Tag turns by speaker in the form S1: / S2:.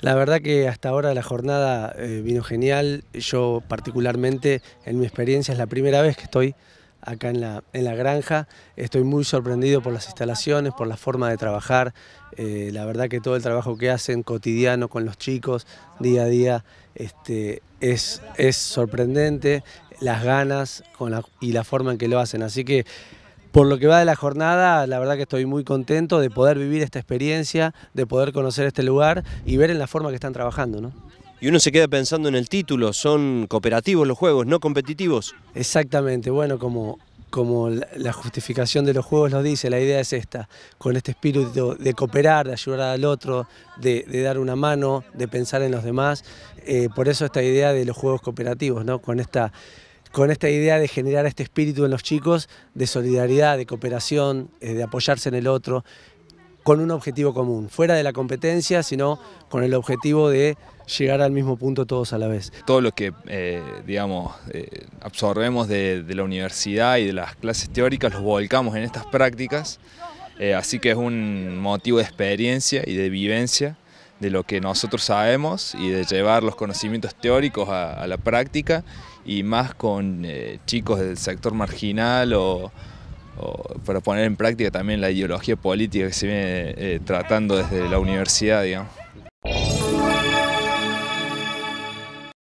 S1: La verdad que hasta ahora la jornada eh, vino genial. Yo particularmente, en mi experiencia, es la primera vez que estoy acá en la, en la granja. Estoy muy sorprendido por las instalaciones, por la forma de trabajar. Eh, la verdad que todo el trabajo que hacen cotidiano con los chicos, día a día, este, es, es sorprendente. Las ganas y la forma en que lo hacen. Así que por lo que va de la jornada, la verdad que estoy muy contento de poder vivir esta experiencia, de poder conocer este lugar y ver en la forma que están trabajando. ¿no?
S2: Y uno se queda pensando en el título, son cooperativos los juegos, no
S1: competitivos. Exactamente, bueno, como, como la justificación de los juegos nos dice, la idea es esta, con este espíritu de cooperar, de ayudar al otro, de, dar una mano, de pensar en los demás, eh, por eso esta idea de los juegos cooperativos, ¿no? con esta con esta idea de generar este espíritu en los chicos de solidaridad, de cooperación, eh, de apoyarse en el otro, con un objetivo común, fuera de la competencia, sino con el objetivo de llegar al mismo punto todos a la vez.
S3: Todo lo que, eh, digamos, eh, absorbemos de, la universidad y de las clases teóricas, los volcamos en estas prácticas, así que es un motivo de experiencia y de vivencia de lo que nosotros sabemos y de llevar los conocimientos teóricos a, la práctica y más con eh, chicos del sector marginal o, para poner en práctica también la ideología política que se viene eh, tratando desde la universidad,